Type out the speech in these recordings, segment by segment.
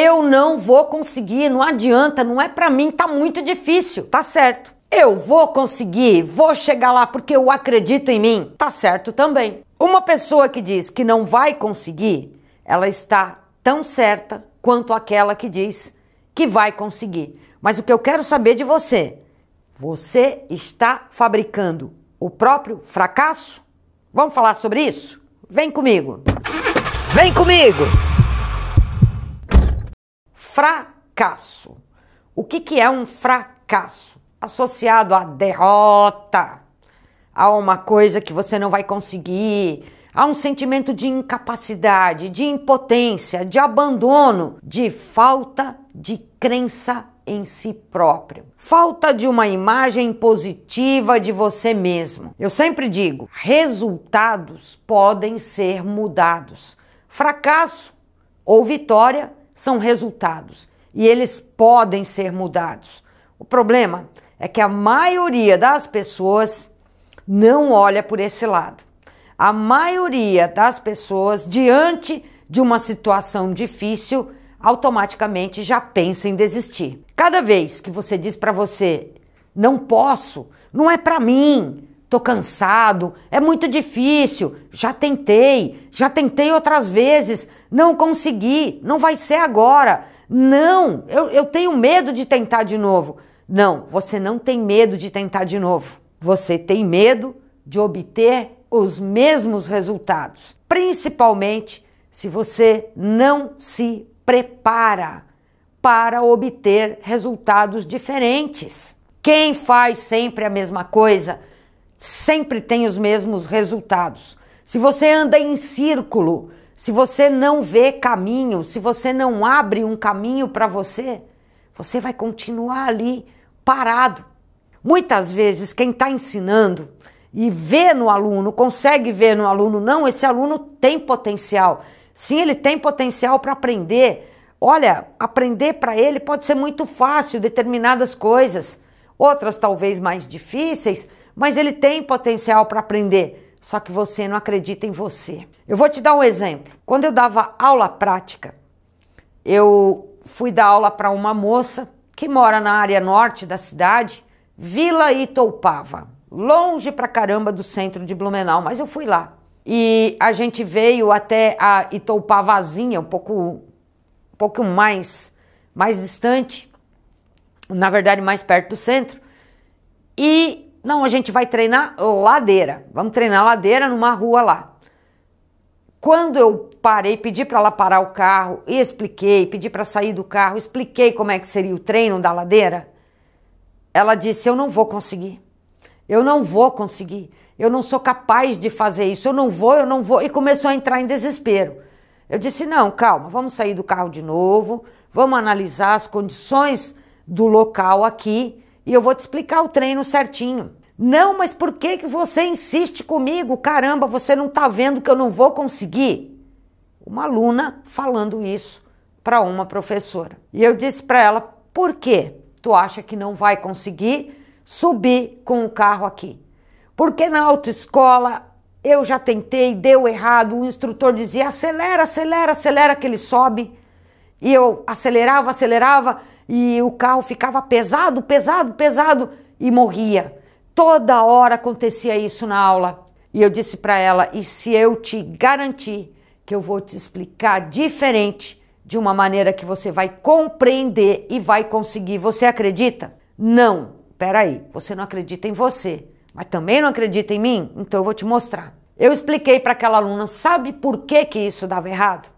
Eu não vou conseguir, não adianta, não é para mim, tá muito difícil. Tá certo. Eu vou conseguir, vou chegar lá porque eu acredito em mim. Tá certo também. Uma pessoa que diz que não vai conseguir, ela está tão certa quanto aquela que diz que vai conseguir. Mas o que eu quero saber de você, você está fabricando o próprio fracasso? Vamos falar sobre isso? Vem comigo. Vem comigo fracasso. O que, que é um fracasso? Associado à derrota, a uma coisa que você não vai conseguir, a um sentimento de incapacidade, de impotência, de abandono, de falta de crença em si próprio. Falta de uma imagem positiva de você mesmo. Eu sempre digo: resultados podem ser mudados. Fracasso ou vitória são resultados e eles podem ser mudados. O problema é que a maioria das pessoas não olha por esse lado. A maioria das pessoas, diante de uma situação difícil, automaticamente já pensa em desistir. Cada vez que você diz para você, não posso, não é para mim, tô cansado, é muito difícil, já tentei, já tentei outras vezes, não consegui, não vai ser agora. Não, eu, eu tenho medo de tentar de novo. Não, você não tem medo de tentar de novo. Você tem medo de obter os mesmos resultados, principalmente se você não se prepara para obter resultados diferentes. Quem faz sempre a mesma coisa sempre tem os mesmos resultados. Se você anda em círculo, se você não vê caminho, se você não abre um caminho para você, você vai continuar ali parado. Muitas vezes, quem está ensinando e vê no aluno, consegue ver no aluno, não, esse aluno tem potencial. Sim, ele tem potencial para aprender. Olha, aprender para ele pode ser muito fácil, determinadas coisas, outras talvez mais difíceis, mas ele tem potencial para aprender só que você não acredita em você. Eu vou te dar um exemplo. Quando eu dava aula prática, eu fui dar aula para uma moça que mora na área norte da cidade, Vila Itoupava, longe pra caramba do centro de Blumenau, mas eu fui lá. E a gente veio até a Itoupavazinha, um pouco, um pouco mais, mais distante, na verdade mais perto do centro, e não, a gente vai treinar ladeira. Vamos treinar ladeira numa rua lá. Quando eu parei, pedi para ela parar o carro e expliquei, pedi para sair do carro, expliquei como é que seria o treino da ladeira. Ela disse: "Eu não vou conseguir. Eu não vou conseguir. Eu não sou capaz de fazer isso. Eu não vou, eu não vou". E começou a entrar em desespero. Eu disse: "Não, calma, vamos sair do carro de novo, vamos analisar as condições do local aqui e eu vou te explicar o treino certinho. Não, mas por que, que você insiste comigo? Caramba, você não está vendo que eu não vou conseguir? Uma aluna falando isso para uma professora. E eu disse para ela: por que tu acha que não vai conseguir subir com o carro aqui? Porque na autoescola eu já tentei, deu errado, o instrutor dizia acelera, acelera, acelera que ele sobe. E eu acelerava, acelerava e o carro ficava pesado, pesado, pesado e morria. Toda hora acontecia isso na aula. E eu disse para ela: e se eu te garantir que eu vou te explicar diferente, de uma maneira que você vai compreender e vai conseguir, você acredita? Não, peraí, você não acredita em você, mas também não acredita em mim? Então eu vou te mostrar. Eu expliquei para aquela aluna, sabe por que, que isso dava errado?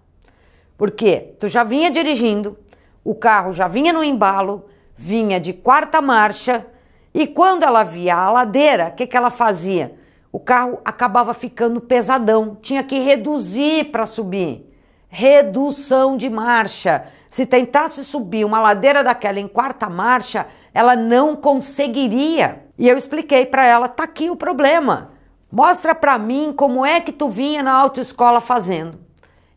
Porque tu já vinha dirigindo, o carro já vinha no embalo, vinha de quarta marcha, e quando ela via a ladeira, o que, que ela fazia? O carro acabava ficando pesadão, tinha que reduzir para subir. Redução de marcha. Se tentasse subir uma ladeira daquela em quarta marcha, ela não conseguiria. E eu expliquei para ela: tá aqui o problema. Mostra para mim como é que tu vinha na autoescola fazendo.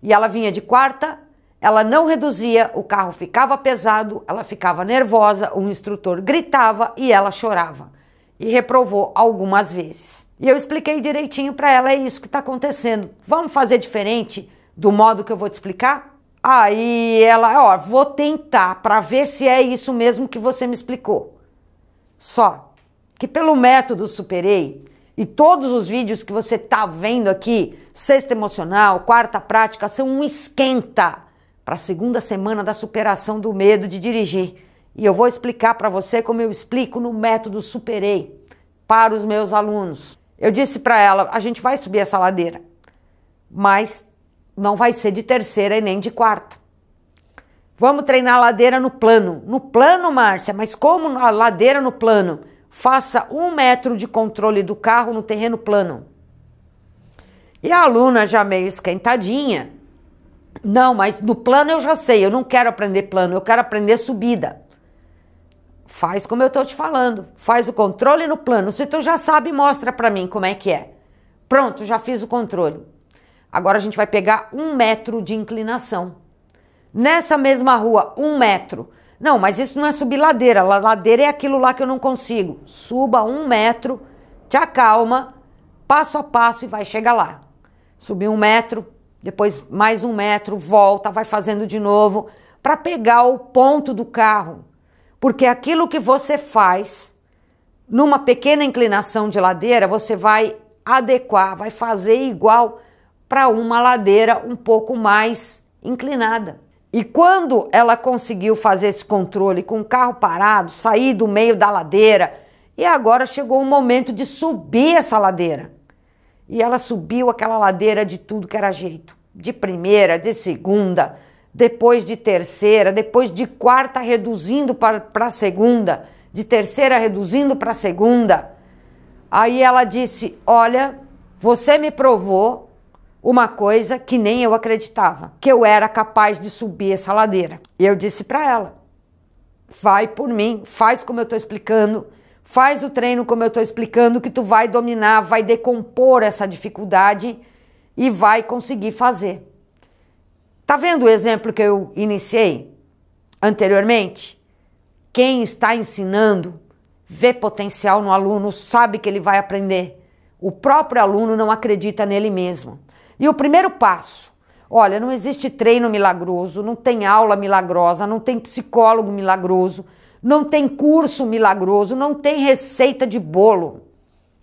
E ela vinha de quarta ela não reduzia, o carro ficava pesado, ela ficava nervosa, o instrutor gritava e ela chorava. E reprovou algumas vezes. E eu expliquei direitinho para ela: é isso que está acontecendo. Vamos fazer diferente do modo que eu vou te explicar? Aí ela, ó, vou tentar para ver se é isso mesmo que você me explicou. Só que pelo método superei e todos os vídeos que você tá vendo aqui, sexta emocional, quarta prática, são um esquenta para a segunda semana da superação do medo de dirigir. E eu vou explicar para você como eu explico no método Superei para os meus alunos. Eu disse para ela: a gente vai subir essa ladeira, mas não vai ser de terceira e nem de quarta. Vamos treinar a ladeira no plano. No plano, Márcia, mas como a ladeira no plano? Faça um metro de controle do carro no terreno plano. E a aluna, já meio esquentadinha, não, mas no plano eu já sei, eu não quero aprender plano, eu quero aprender subida. Faz como eu estou te falando, faz o controle no plano. Se tu já sabe, mostra para mim como é que é. Pronto, já fiz o controle. Agora a gente vai pegar um metro de inclinação. Nessa mesma rua, um metro. Não, mas isso não é subir ladeira. Ladeira é aquilo lá que eu não consigo. Suba um metro, te acalma, passo a passo e vai chegar lá. Subir um metro, depois mais um metro, volta, vai fazendo de novo, para pegar o ponto do carro. Porque aquilo que você faz numa pequena inclinação de ladeira, você vai adequar, vai fazer igual para uma ladeira um pouco mais inclinada. E quando ela conseguiu fazer esse controle com o carro parado, sair do meio da ladeira, e agora chegou o momento de subir essa ladeira. E ela subiu aquela ladeira de tudo que era jeito. De primeira, de segunda, depois de terceira, depois de quarta, reduzindo para segunda, de terceira, reduzindo para segunda. Aí ela disse: Olha, você me provou uma coisa que nem eu acreditava, que eu era capaz de subir essa ladeira. E eu disse para ela: vai por mim, faz como eu estou explicando. Faz o treino como eu estou explicando, que tu vai dominar, vai decompor essa dificuldade e vai conseguir fazer. Tá vendo o exemplo que eu iniciei anteriormente? Quem está ensinando vê potencial no aluno, sabe que ele vai aprender. O próprio aluno não acredita nele mesmo. E o primeiro passo Olha, não existe treino milagroso, não tem aula milagrosa, não tem psicólogo milagroso, não tem curso milagroso, não tem receita de bolo,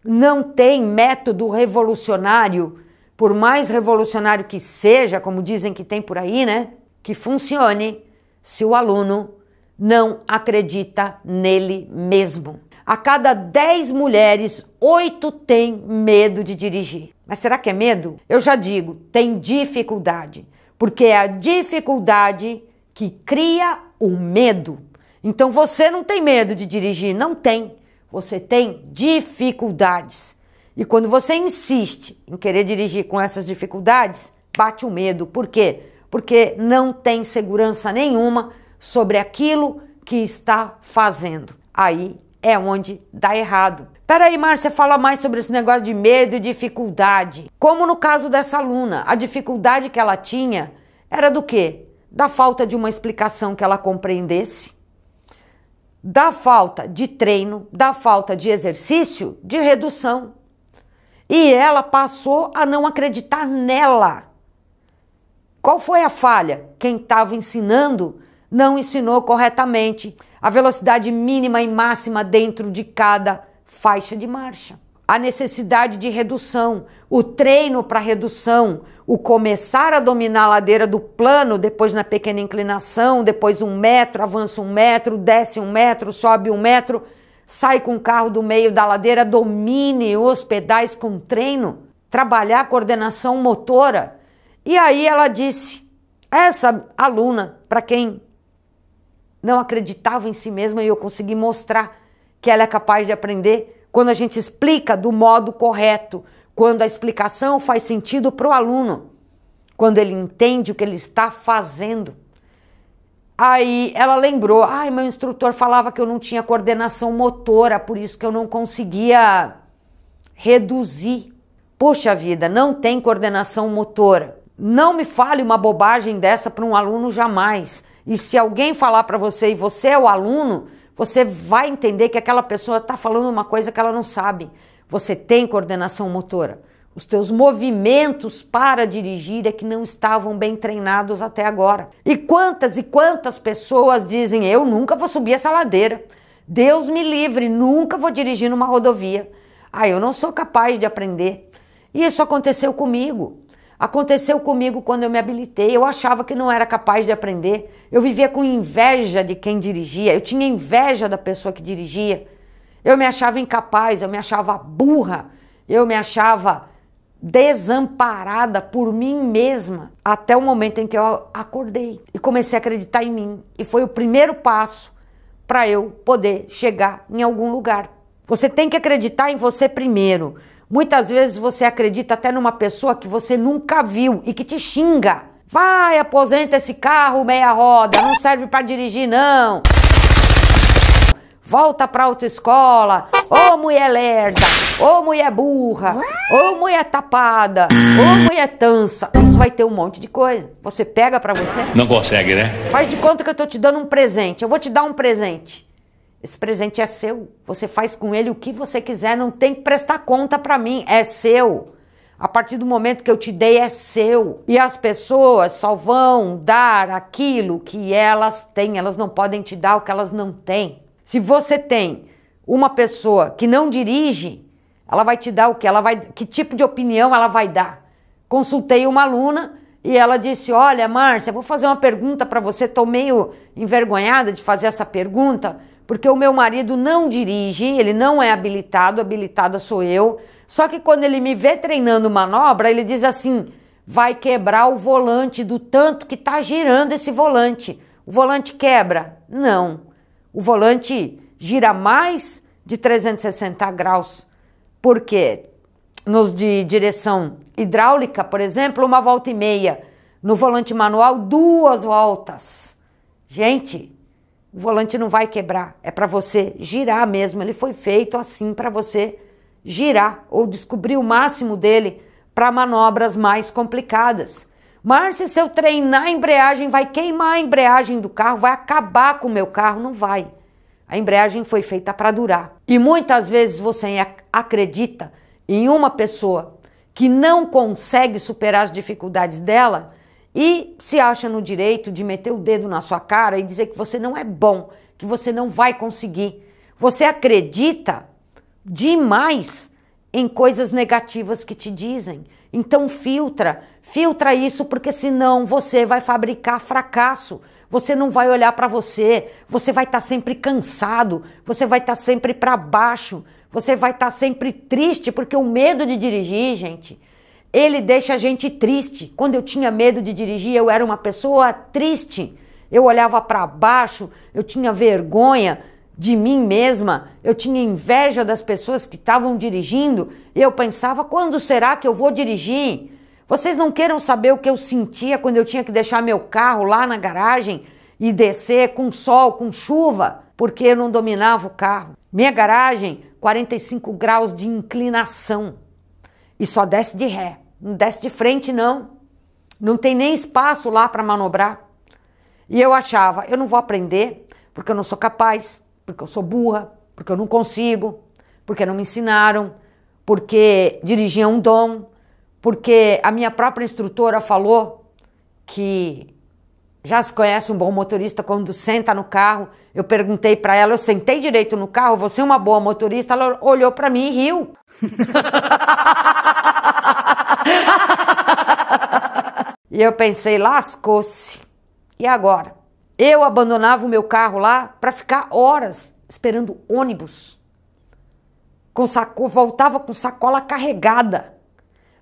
não tem método revolucionário, por mais revolucionário que seja, como dizem que tem por aí, né? Que funcione se o aluno não acredita nele mesmo. A cada 10 mulheres, 8 têm medo de dirigir. Mas será que é medo? Eu já digo, tem dificuldade, porque é a dificuldade que cria o medo. Então você não tem medo de dirigir, não tem. Você tem dificuldades. E quando você insiste em querer dirigir com essas dificuldades, bate o medo. Por quê? Porque não tem segurança nenhuma sobre aquilo que está fazendo. Aí é onde dá errado. Peraí, Márcia, fala mais sobre esse negócio de medo e dificuldade. Como no caso dessa aluna, a dificuldade que ela tinha era do quê? Da falta de uma explicação que ela compreendesse da falta de treino, da falta de exercício, de redução. E ela passou a não acreditar nela. Qual foi a falha? Quem estava ensinando não ensinou corretamente a velocidade mínima e máxima dentro de cada faixa de marcha a necessidade de redução, o treino para redução, o começar a dominar a ladeira do plano, depois na pequena inclinação, depois um metro, avança um metro, desce um metro, sobe um metro, sai com o carro do meio da ladeira, domine os pedais com treino, trabalhar a coordenação motora. E aí ela disse, essa aluna, para quem não acreditava em si mesma e eu consegui mostrar que ela é capaz de aprender, quando a gente explica do modo correto, quando a explicação faz sentido para o aluno, quando ele entende o que ele está fazendo. Aí ela lembrou: ai, ah, meu instrutor falava que eu não tinha coordenação motora, por isso que eu não conseguia reduzir. Poxa vida, não tem coordenação motora. Não me fale uma bobagem dessa para um aluno jamais. E se alguém falar para você e você é o aluno, você vai entender que aquela pessoa está falando uma coisa que ela não sabe. Você tem coordenação motora. Os teus movimentos para dirigir é que não estavam bem treinados até agora. E quantas e quantas pessoas dizem: Eu nunca vou subir essa ladeira. Deus me livre, nunca vou dirigir numa rodovia. Ah, eu não sou capaz de aprender. E isso aconteceu comigo. Aconteceu comigo quando eu me habilitei. Eu achava que não era capaz de aprender. Eu vivia com inveja de quem dirigia. Eu tinha inveja da pessoa que dirigia. Eu me achava incapaz, eu me achava burra, eu me achava desamparada por mim mesma até o momento em que eu acordei e comecei a acreditar em mim. E foi o primeiro passo para eu poder chegar em algum lugar. Você tem que acreditar em você primeiro. Muitas vezes você acredita até numa pessoa que você nunca viu e que te xinga. Vai, aposenta esse carro meia roda, não serve para dirigir não. Volta pra autoescola. Ô oh, mulher lerda, ô oh, mulher burra, ô oh, mulher tapada, ô mulher tansa. Isso vai ter um monte de coisa. Você pega pra você? Não consegue, né? Faz de conta que eu tô te dando um presente. Eu vou te dar um presente. Esse presente é seu. Você faz com ele o que você quiser, não tem que prestar conta para mim, é seu. A partir do momento que eu te dei, é seu. E as pessoas só vão dar aquilo que elas têm, elas não podem te dar o que elas não têm. Se você tem uma pessoa que não dirige, ela vai te dar o que? Ela vai, que tipo de opinião ela vai dar? Consultei uma aluna e ela disse: Olha, Márcia, vou fazer uma pergunta para você. Estou meio envergonhada de fazer essa pergunta, porque o meu marido não dirige, ele não é habilitado, habilitada sou eu. Só que quando ele me vê treinando manobra, ele diz assim: vai quebrar o volante do tanto que está girando esse volante. O volante quebra? Não. O volante gira mais de 360 graus, porque nos de direção hidráulica, por exemplo, uma volta e meia. No volante manual, duas voltas. Gente, o volante não vai quebrar, é para você girar mesmo. Ele foi feito assim para você girar ou descobrir o máximo dele para manobras mais complicadas. Márcia, se eu treinar a embreagem, vai queimar a embreagem do carro, vai acabar com o meu carro? Não vai. A embreagem foi feita para durar. E muitas vezes você acredita em uma pessoa que não consegue superar as dificuldades dela e se acha no direito de meter o dedo na sua cara e dizer que você não é bom, que você não vai conseguir. Você acredita demais em coisas negativas que te dizem. Então filtra, filtra isso porque senão você vai fabricar fracasso. Você não vai olhar para você, você vai estar tá sempre cansado, você vai estar tá sempre para baixo, você vai estar tá sempre triste porque o medo de dirigir, gente, ele deixa a gente triste. Quando eu tinha medo de dirigir, eu era uma pessoa triste. Eu olhava para baixo, eu tinha vergonha de mim mesma, eu tinha inveja das pessoas que estavam dirigindo. Eu pensava: quando será que eu vou dirigir? Vocês não queiram saber o que eu sentia quando eu tinha que deixar meu carro lá na garagem e descer com sol, com chuva, porque eu não dominava o carro. Minha garagem, 45 graus de inclinação. E só desce de ré, não desce de frente não. Não tem nem espaço lá para manobrar. E eu achava, eu não vou aprender porque eu não sou capaz, porque eu sou burra, porque eu não consigo, porque não me ensinaram, porque dirigia um dom, porque a minha própria instrutora falou que já se conhece um bom motorista quando senta no carro. Eu perguntei para ela, eu sentei direito no carro, você é uma boa motorista? Ela olhou para mim e riu. e eu pensei, lascou-se. E agora? Eu abandonava o meu carro lá para ficar horas esperando ônibus. Com saco, voltava com sacola carregada.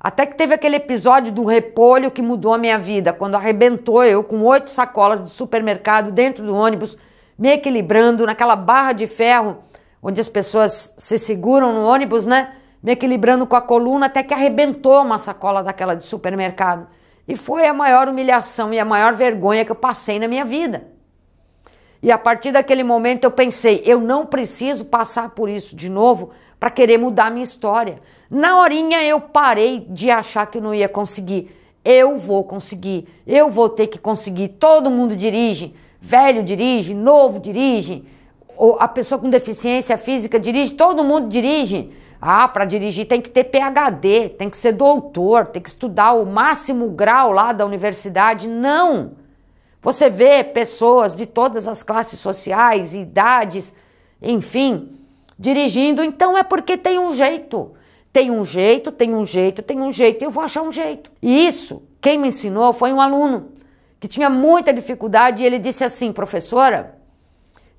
Até que teve aquele episódio do repolho que mudou a minha vida, quando arrebentou eu com oito sacolas do supermercado dentro do ônibus, me equilibrando naquela barra de ferro onde as pessoas se seguram no ônibus, né? me equilibrando com a coluna até que arrebentou uma sacola daquela de supermercado. E foi a maior humilhação e a maior vergonha que eu passei na minha vida. E a partir daquele momento eu pensei, eu não preciso passar por isso de novo para querer mudar minha história. Na horinha eu parei de achar que não ia conseguir. Eu vou conseguir, eu vou ter que conseguir. Todo mundo dirige, velho dirige, novo dirige, a pessoa com deficiência física dirige, todo mundo dirige. Ah, para dirigir tem que ter PhD, tem que ser doutor, tem que estudar o máximo grau lá da universidade. Não! Você vê pessoas de todas as classes sociais, idades, enfim, dirigindo, então é porque tem um jeito. Tem um jeito, tem um jeito, tem um jeito, e eu vou achar um jeito. E isso, quem me ensinou foi um aluno que tinha muita dificuldade e ele disse assim: professora,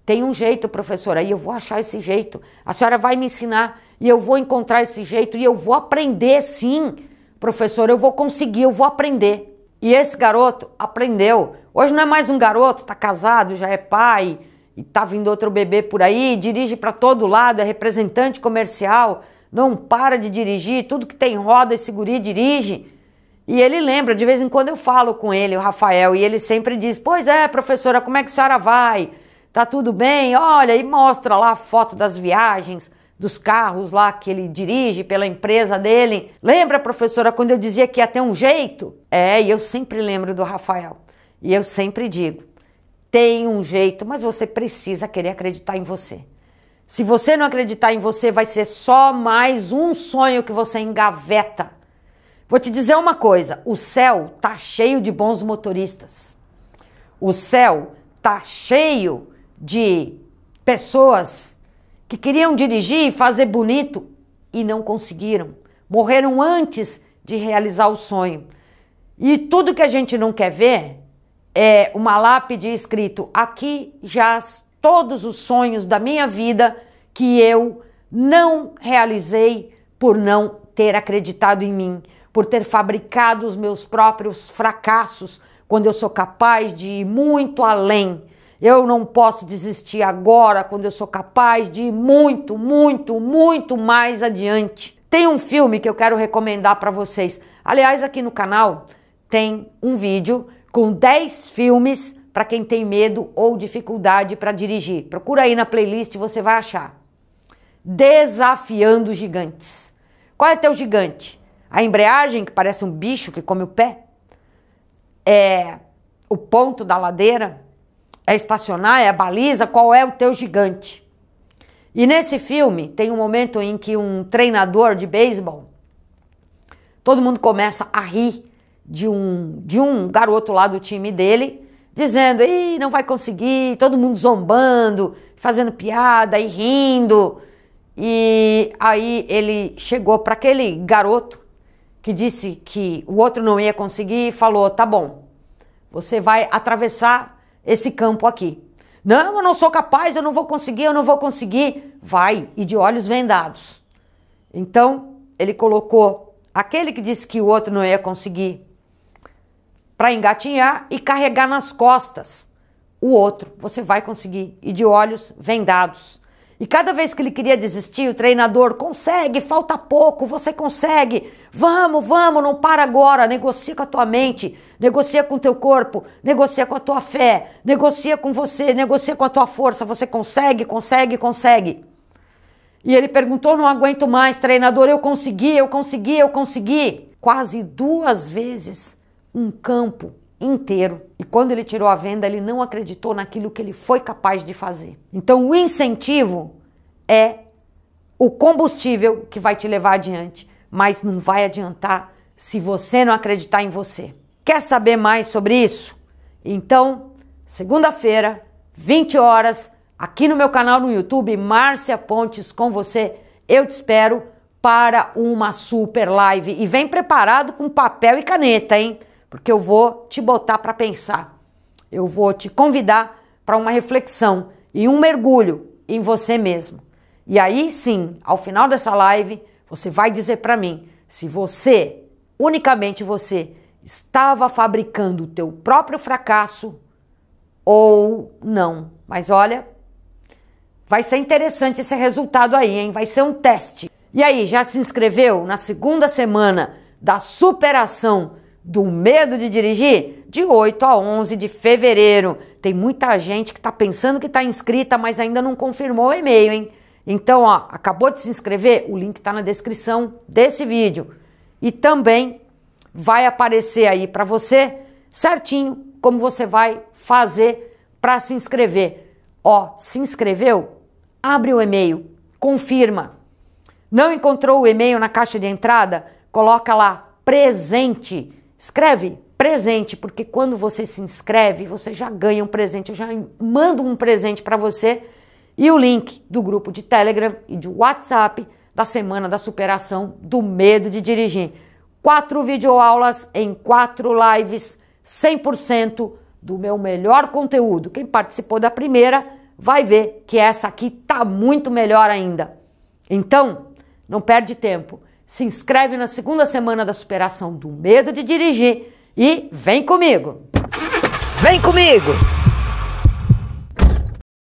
tem um jeito, professora, e eu vou achar esse jeito. A senhora vai me ensinar e eu vou encontrar esse jeito e eu vou aprender sim, professor, eu vou conseguir, eu vou aprender. E esse garoto aprendeu. Hoje não é mais um garoto, tá casado, já é pai e tá vindo outro bebê por aí, dirige para todo lado, é representante comercial, não para de dirigir, tudo que tem roda e guri dirige. E ele lembra, de vez em quando eu falo com ele, o Rafael, e ele sempre diz: "Pois é, professora, como é que a senhora vai? Tá tudo bem? Olha, e mostra lá a foto das viagens, dos carros lá que ele dirige pela empresa dele. Lembra, professora, quando eu dizia que ia ter um jeito? É, e eu sempre lembro do Rafael. E eu sempre digo: tem um jeito, mas você precisa querer acreditar em você. Se você não acreditar em você, vai ser só mais um sonho que você engaveta. Vou te dizer uma coisa: o céu tá cheio de bons motoristas. O céu tá cheio de pessoas que queriam dirigir e fazer bonito e não conseguiram. Morreram antes de realizar o sonho. E tudo que a gente não quer ver é uma lápide escrito: aqui jaz todos os sonhos da minha vida que eu não realizei por não ter acreditado em mim, por ter fabricado os meus próprios fracassos, quando eu sou capaz de ir muito além eu não posso desistir agora, quando eu sou capaz de ir muito, muito, muito mais adiante. Tem um filme que eu quero recomendar para vocês. Aliás, aqui no canal tem um vídeo com 10 filmes para quem tem medo ou dificuldade para dirigir. Procura aí na playlist, você vai achar. Desafiando gigantes. Qual é teu gigante? A embreagem, que parece um bicho que come o pé? É o ponto da ladeira? É estacionar? É a baliza? Qual é o teu gigante? E nesse filme tem um momento em que um treinador de beisebol, todo mundo começa a rir de um, de um garoto lá do time dele, dizendo, Ih, não vai conseguir, todo mundo zombando, fazendo piada e rindo. E aí ele chegou para aquele garoto que disse que o outro não ia conseguir e falou: tá bom, você vai atravessar esse campo aqui. Não, eu não sou capaz, eu não vou conseguir, eu não vou conseguir. Vai, e de olhos vendados. Então, ele colocou aquele que disse que o outro não ia conseguir para engatinhar e carregar nas costas o outro. Você vai conseguir, e de olhos vendados. E cada vez que ele queria desistir, o treinador consegue, falta pouco, você consegue. Vamos, vamos, não para agora, negocia com a tua mente negocia com o teu corpo, negocia com a tua fé, negocia com você, negocia com a tua força, você consegue, consegue, consegue. E ele perguntou: não aguento mais, treinador, eu consegui, eu consegui, eu consegui. Quase duas vezes um campo inteiro. E quando ele tirou a venda, ele não acreditou naquilo que ele foi capaz de fazer. Então o incentivo é o combustível que vai te levar adiante, mas não vai adiantar se você não acreditar em você. Quer saber mais sobre isso? Então, segunda-feira, 20 horas, aqui no meu canal no YouTube, Márcia Pontes com você. Eu te espero para uma super live e vem preparado com papel e caneta, hein? Porque eu vou te botar para pensar. Eu vou te convidar para uma reflexão e um mergulho em você mesmo. E aí sim, ao final dessa live, você vai dizer para mim se você, unicamente você, estava fabricando o teu próprio fracasso ou não. Mas olha, vai ser interessante esse resultado aí, hein? Vai ser um teste. E aí, já se inscreveu na segunda semana da superação do medo de dirigir? De 8 a 11 de fevereiro. Tem muita gente que está pensando que está inscrita, mas ainda não confirmou o e-mail, hein? Então, ó, acabou de se inscrever? O link está na descrição desse vídeo. E também vai aparecer aí para você certinho como você vai fazer para se inscrever. Ó, se inscreveu? Abre o e-mail, confirma. Não encontrou o e-mail na caixa de entrada? Coloca lá presente. Escreve presente, porque quando você se inscreve, você já ganha um presente. Eu já mando um presente para você e o link do grupo de Telegram e de WhatsApp da Semana da Superação do Medo de Dirigir quatro videoaulas em quatro lives, 100% do meu melhor conteúdo. Quem participou da primeira vai ver que essa aqui tá muito melhor ainda. Então, não perde tempo. Se inscreve na segunda semana da superação do medo de dirigir e vem comigo. Vem comigo.